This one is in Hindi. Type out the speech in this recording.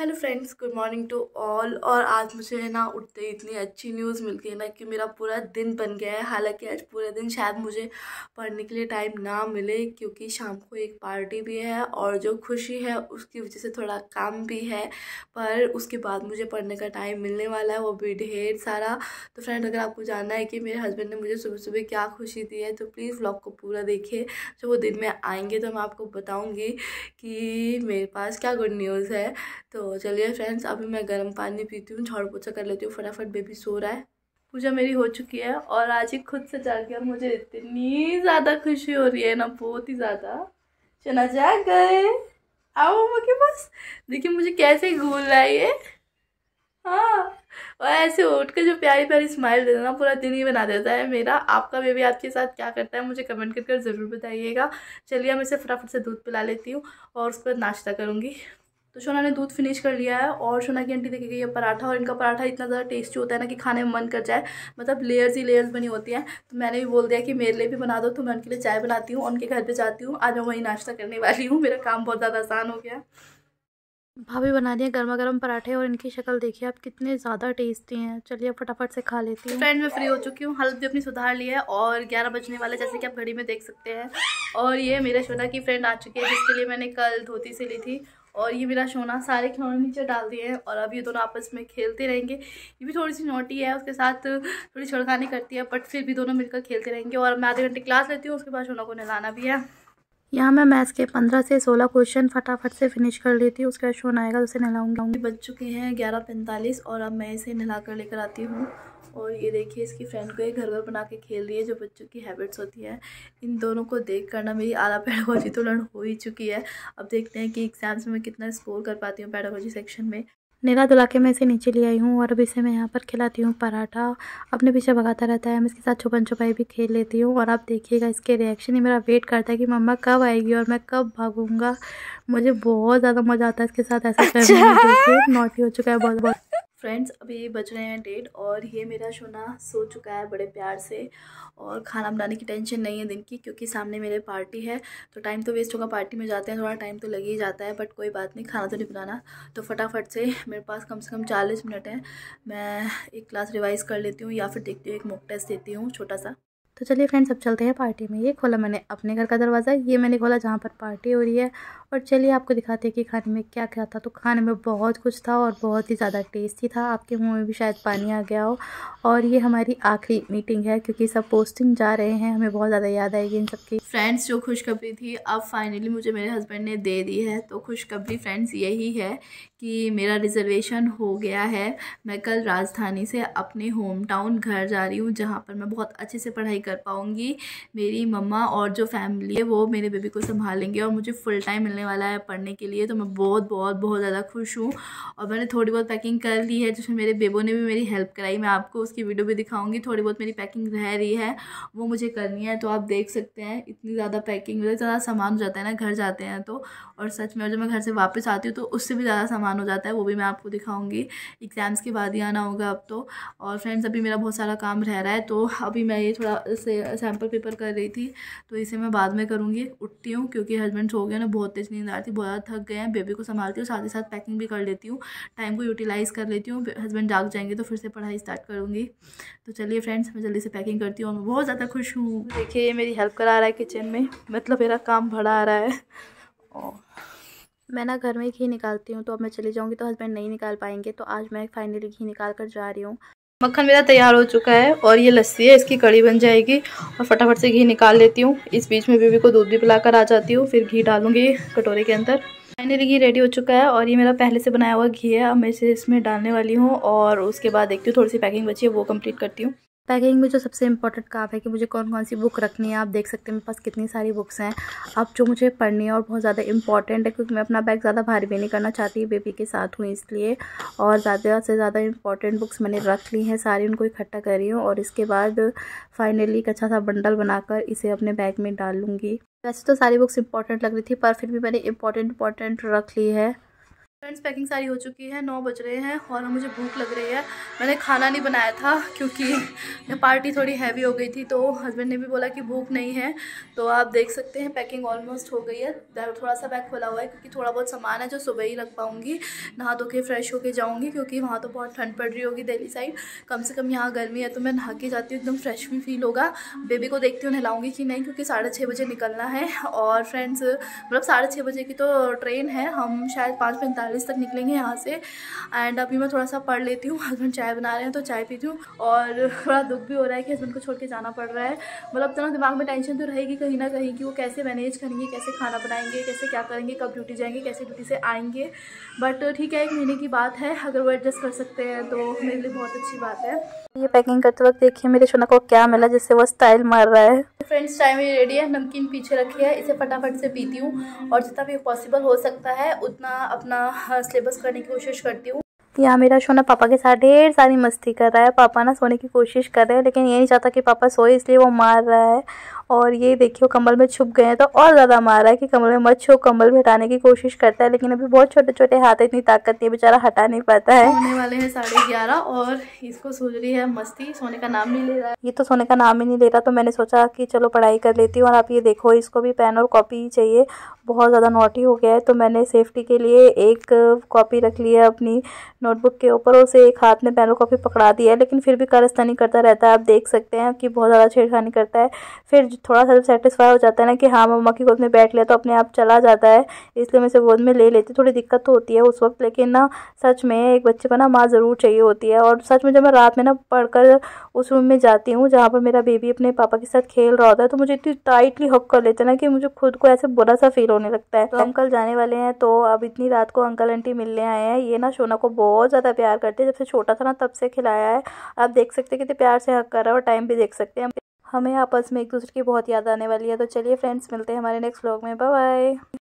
Hello friends good morning to all और आज मुझे ना उठते ही इतनी अच्छी न्यूज़ मिलती है ना कि मेरा पूरा दिन बन गया है हालांकि आज पूरे दिन शायद मुझे पढ़ने के लिए टाइम ना मिले क्योंकि शाम को एक पार्टी भी है और जो खुशी है उसकी वजह से थोड़ा काम भी है पर उसके बाद मुझे पढ़ने का टाइम मिलने वाला है वो भी ढेर सारा तो फ्रेंड अगर आपको जानना है कि मेरे हस्बैंड ने मुझे सुबह सुबह क्या खुशी दी है तो प्लीज़ व्लॉग को पूरा देखिए जब वो दिन में आएंगे तो मैं आपको बताऊँगी कि मेरे पास क्या गुड न्यूज़ है तो तो चलिए फ्रेंड्स अभी मैं गर्म पानी पीती हूँ झाड़ू पोछा कर लेती हूँ फटाफट बेबी सो रहा है पूजा मेरी हो चुकी है और आज ही खुद से जाके मुझे इतनी ज़्यादा खुशी हो रही है ना बहुत ही ज़्यादा चना जा गए आओ अम्मा के पास देखिए मुझे कैसे घूल रहा है ये हाँ और ऐसे उठ के जो प्यारी प्यारी स्माइल दे देना पूरा दिन ही बना देता है मेरा आपका बेबी आपके साथ क्या करता है मुझे कमेंट करके ज़रूर बताइएगा चलिए मैं इसे फटाफट से दूध पिला लेती हूँ और उस पर नाश्ता करूँगी तो सोना ने दूध फिनिश कर लिया है और सोना की आंटी देखी गई है पराठा और इनका पराठा इतना ज़्यादा टेस्टी होता है ना कि खाने में मन कर जाए मतलब लेयर्स ही लेयर्स बनी होती हैं तो मैंने भी बोल दिया कि मेरे लिए भी बना दो तो मैं उनके लिए चाय बनाती हूँ उनके घर पर जाती हूँ आज मैं वहीं नाश्ता करने वाली हूँ मेरा काम बहुत ज़्यादा आसान हो गया भाभी बना दिए गर्मा गर्म पराठे और इनकी शक्ल देखिए आप कितने ज़्यादा टेस्टी हैं चलिए फटाफट से खा लेती हूँ फ्रेंड मैं फ्री हो चुकी हूँ हालत भी अपनी सुधार ली है और 11 बजने वाले जैसे कि आप घड़ी में देख सकते हैं और ये मेरे शोना की फ्रेंड आ चुकी है जिसके लिए मैंने कल धोती से ली थी और ये मेरा सोना सारे खिलौने नीचे डाल दिए हैं और अब ये दोनों आपस में खेलते रहेंगे ये भी थोड़ी सी नोटी है उसके साथ थोड़ी छड़खानी करती है बट फिर भी दोनों मिलकर खेलते रहेंगे और मैं आधे घंटे क्लास लेती हूँ उसके बाद सोना को नहलाना भी है यहाँ मैं मैथ्स के पंद्रह से सोलह क्वेश्चन फटाफट से फिनिश कर लेती हूँ उसका सोना आएगा तो उसे नहलाऊंगी बज चुके हैं ग्यारह पैंतालीस और अब मैं इसे नहला कर लेकर आती हूँ और ये देखिए इसकी फ्रेंड को ये घर घर बना के खेल रही है जो बच्चों की हैबिट्स होती है इन दोनों को देख करना मेरी आधा पैडोलॉजी तो लर्न हो ही चुकी है अब देखते हैं कि एग्ज़ाम्स में कितना स्कोर कर पाती हूँ पैडोलॉजी सेक्शन में नीला तो दुला के मैं इसे नीचे ले आई हूँ और अब इसे मैं यहाँ पर खिलाती हूँ पराठा अपने पीछे भगाता रहता है मैं इसके साथ छुपन छुपाई भी खेल लेती हूँ और आप देखिएगा इसके रिएक्शन ही मेरा वेट करता है कि मम्मा कब आएगी और मैं कब भागूंगा मुझे बहुत ज़्यादा मज़ा आता है इसके साथ ऐसा करने में नोटी अच्छा। हो चुका है बहुत बहुत फ्रेंड्स अभी बज रहे हैं डेट और ये मेरा सोना सो चुका है बड़े प्यार से और खाना बनाने की टेंशन नहीं है दिन की क्योंकि सामने मेरे पार्टी है तो टाइम तो वेस्ट होगा पार्टी में जाते हैं थोड़ा टाइम तो लग ही जाता है बट कोई बात नहीं खाना तो नहीं बनाना तो फटाफट से मेरे पास कम से कम चालीस मिनट है मैं एक क्लास रिवाइज़ कर लेती हूँ या फिर देखती हूँ एक मॉक टेस्ट देती हूँ छोटा सा तो चलिए फ्रेंड्स अब चलते हैं पार्टी में ये खोला मैंने अपने घर का दरवाज़ा ये मैंने खोला जहाँ पर पार्टी हो रही है और चलिए आपको दिखाते हैं कि खाने में क्या क्या था तो खाने में बहुत कुछ था और बहुत ही ज़्यादा टेस्टी था आपके मुँह में भी शायद पानी आ गया हो और ये हमारी आखिरी मीटिंग है क्योंकि सब पोस्टिंग जा रहे हैं हमें बहुत ज़्यादा याद आएगी इन सबकी फ्रेंड्स जो खुशखबरी थी अब फाइनली मुझे मेरे हस्बैंड ने दे दी है तो खुशखबरी फ्रेंड्स यही है कि मेरा रिजर्वेशन हो गया है मैं कल राजधानी से अपने होम टाउन घर जा रही हूँ जहाँ पर मैं बहुत अच्छे से पढ़ाई कर कर पाऊँगी मेरी मम्मा और जो फैमिली है वो मेरे बेबी को संभालेंगे और मुझे फुल टाइम मिलने वाला है पढ़ने के लिए तो मैं बहुत बहुत बहुत ज़्यादा खुश हूँ और मैंने थोड़ी बहुत पैकिंग कर ली है जिसमें मेरे बेबो ने भी मेरी हेल्प कराई मैं आपको उसकी वीडियो भी दिखाऊँगी थोड़ी बहुत मेरी पैकिंग रह रही है वो मुझे करनी है तो आप देख सकते हैं इतनी ज़्यादा पैकिंग मतलब ज़्यादा सामान हो जाता है ना घर जाते हैं तो और सच में जब मैं घर से वापस आती हूँ तो उससे भी ज़्यादा सामान हो जाता है वो भी मैं आपको दिखाऊँगी एग्ज़ाम्स के बाद ही आना होगा अब तो और फ्रेंड्स अभी मेरा बहुत सारा काम रह रहा है तो अभी मैं ये थोड़ा से सैम्पल पेपर कर रही थी तो इसे मैं बाद में करूँगी उठती हूँ क्योंकि हस्बैंड सो गए ना बहुत तेज़ नींद आती बहुत ज़्यादा थक गए हैं बेबी को संभालती हूँ साथ ही साथ पैकिंग भी कर लेती हूँ टाइम को यूटिलाइज़ कर लेती हूँ हस्बैंड जाग जाएंगे तो फिर से पढ़ाई स्टार्ट करूँगी तो चलिए फ्रेंड्स मैं जल्दी से पैकिंग करती हूँ और मैं बहुत ज़्यादा खुश हूँ देखिए ये मेरी हेल्प करा रहा है किचन में मतलब मेरा काम बढ़ा आ रहा है और मैं ना घर में घी निकालती हूँ तो अब मैं चली जाऊँगी तो हस्बैंड नहीं निकाल पाएंगे तो आज मैं फाइनली घी निकाल कर जा रही हूँ मक्खन मेरा तैयार हो चुका है और ये लस्सी है इसकी कड़ी बन जाएगी और फटाफट से घी निकाल लेती हूँ इस बीच में बीबी को दूध भी पिलाकर आ जाती हूँ फिर घी डालूंगी कटोरे के अंदर फाइनली घी रेडी हो चुका है और ये मेरा पहले से बनाया हुआ घी है अब मैं इसे इसमें डालने वाली हूँ और उसके बाद देखती हूँ थोड़ी सी पैकिंग बची है वो कम्प्लीट करती हूँ पैकिंग में जो सबसे इंपॉर्टेंट काम है कि मुझे कौन कौन सी बुक रखनी है आप देख सकते हैं मेरे पास कितनी सारी बुक्स हैं अब जो मुझे पढ़नी है और बहुत ज़्यादा इंपॉर्टेंट है क्योंकि मैं अपना बैग ज़्यादा भारी भी नहीं करना चाहती बेबी के साथ हूँ इसलिए और ज़्यादा से ज़्यादा इंपॉर्टेंट बुक्स मैंने रख ली हैं सारी उनको इकट्ठा कर रही हूँ और इसके बाद फाइनली एक अच्छा सा बंडल बनाकर इसे अपने बैग में डाल लूँगी वैसे तो सारी बुक्स इंपॉर्टेंट लग रही थी पर फिर भी मैंने इंपॉर्टेंट इंपॉर्टेंट रख ली है फ्रेंड्स पैकिंग सारी हो चुकी है नौ बज रहे हैं और मुझे भूख लग रही है मैंने खाना नहीं बनाया था क्योंकि पार्टी थोड़ी हैवी हो गई थी तो हस्बैंड ने भी बोला कि भूख नहीं है तो आप देख सकते हैं पैकिंग ऑलमोस्ट हो गई है थोड़ा सा बैग खुला हुआ है क्योंकि थोड़ा बहुत सामान है जो सुबह ही रख पाऊँगी नहा धो के फ्रेश होकर जाऊँगी क्योंकि वहाँ तो बहुत ठंड पड़ रही होगी दिल्ली साइड कम से कम यहाँ गर्मी है तो मैं नहा के जाती हूँ एकदम फ्रेश भी फील होगा बेबी को देखती हूँ नहलाऊँगी कि नहीं क्योंकि साढ़े छः बजे निकलना है और फ्रेंड्स मतलब साढ़े छः बजे की तो ट्रेन है हम शायद पाँच पैंतालीस चालीस तक निकलेंगे यहाँ से एंड अभी मैं थोड़ा सा पढ़ लेती हूँ हस्बैंड चाय बना रहे हैं तो चाय पीती हूँ और थोड़ा दुख भी हो रहा है कि हस्बैंड को छोड़ के जाना पड़ रहा है मतलब इतना दिमाग में टेंशन तो रहेगी कहीं ना कहीं कि वो कैसे मैनेज करेंगे कैसे खाना बनाएंगे कैसे क्या करेंगे कब ड्यूटी जाएंगे कैसे ड्यूटी से आएंगे बट ठीक है एक महीने की बात है अगर वो एडजस्ट कर सकते हैं तो मेरे लिए बहुत अच्छी बात है ये पैकिंग करते वक्त देखिए मेरे सोना को क्या मिला जिससे वो स्टाइल मार रहा है फ्रेंड्स चाय मेरी रेडी है नमकीन पीछे रखी है इसे फटाफट से पीती हूँ और जितना भी पॉसिबल हो सकता है उतना अपना सिलेबस हाँ, करने की कोशिश करती हूँ यहाँ मेरा सोना पापा के साथ ढेर सारी मस्ती कर रहा है पापा ना सोने की कोशिश कर रहे हैं लेकिन ये नहीं चाहता कि पापा सोए इसलिए वो मार रहा है और ये देखियो कंबल में छुप गए हैं तो और ज़्यादा मारा है कि कंबल में मत छो कंबल में हटाने की कोशिश करता है लेकिन अभी बहुत छोटे छोटे हाथ है इतनी ताकत नहीं बेचारा हटा नहीं पाता है सोने वाले हैं साढ़े ग्यारह और इसको सूझ रही है मस्ती सोने का नाम नहीं ले रहा ये तो सोने का नाम ही नहीं ले रहा तो मैंने सोचा कि चलो पढ़ाई कर लेती हूँ और आप ये देखो इसको भी पेन और कॉपी चाहिए बहुत ज़्यादा नोटी हो गया है तो मैंने सेफ्टी के लिए एक कॉपी रख ली है अपनी नोटबुक के ऊपर उसे एक हाथ में पेन और कॉपी पकड़ा दिया है लेकिन फिर भी कारस्तानी करता रहता है आप देख सकते हैं कि बहुत ज़्यादा छेड़खानी करता है फिर थोड़ा सा जब सेटिस्फाई हो जाता है ना कि हाँ मम्मा की गोद में बैठ लिया तो अपने आप चला जाता है इसलिए मैं इसे गोद में ले लेती थोड़ी दिक्कत तो होती है उस वक्त लेकिन ना सच में एक बच्चे को ना माँ ज़रूर चाहिए होती है और सच में जब मैं रात में ना पढ़कर उस रूम में जाती हूँ जहाँ पर मेरा बेबी अपने पापा के साथ खेल रहा होता है तो मुझे इतनी टाइटली हक कर लेते ना कि मुझे खुद को ऐसे बुरा सा फील होने लगता है तो अंकल जाने वाले हैं तो अब इतनी रात को अंकल आंटी मिलने आए हैं ये ना सोना को बहुत ज़्यादा प्यार करते हैं जब से छोटा था ना तब से खिलाया है आप देख सकते हैं कितने प्यार से हक कर रहा है और टाइम भी देख सकते हैं हमें आपस में एक दूसरे की बहुत याद आने वाली है तो चलिए फ्रेंड्स मिलते हैं हमारे नेक्स्ट व्लॉग में बाय बाय